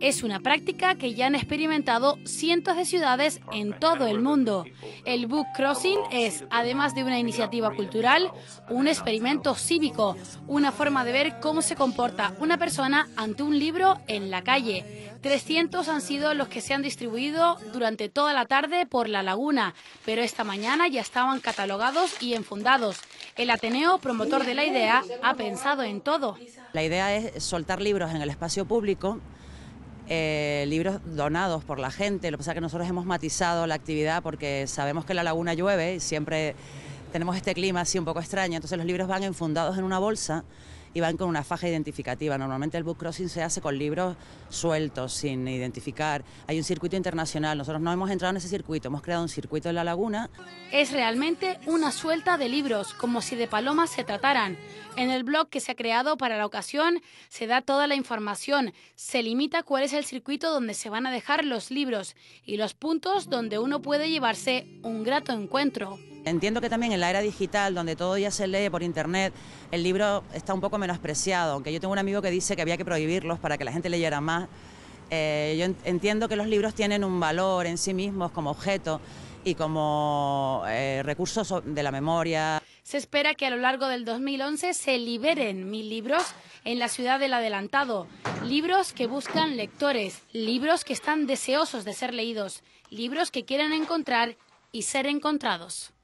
Es una práctica que ya han experimentado cientos de ciudades en todo el mundo. El Book Crossing es, además de una iniciativa cultural, un experimento cívico, una forma de ver cómo se comporta una persona ante un libro en la calle. 300 han sido los que se han distribuido durante toda la tarde por la laguna, pero esta mañana ya estaban catalogados y enfundados. El Ateneo, promotor de la idea, ha pensado en todo. La idea es soltar libros en el espacio público eh, libros donados por la gente. Lo que pasa es que nosotros hemos matizado la actividad porque sabemos que la laguna llueve y siempre tenemos este clima así un poco extraño. Entonces los libros van enfundados en una bolsa y van con una faja identificativa. Normalmente el book crossing se hace con libros sueltos, sin identificar. Hay un circuito internacional, nosotros no hemos entrado en ese circuito, hemos creado un circuito en la laguna. Es realmente una suelta de libros, como si de palomas se trataran. En el blog que se ha creado para la ocasión se da toda la información, se limita cuál es el circuito donde se van a dejar los libros y los puntos donde uno puede llevarse un grato encuentro. Entiendo que también en la era digital, donde todo ya se lee por internet, el libro está un poco menospreciado, aunque yo tengo un amigo que dice que había que prohibirlos para que la gente leyera más. Eh, yo entiendo que los libros tienen un valor en sí mismos como objeto y como eh, recursos de la memoria. Se espera que a lo largo del 2011 se liberen mil libros en la ciudad del adelantado. Libros que buscan lectores, libros que están deseosos de ser leídos, libros que quieren encontrar y ser encontrados.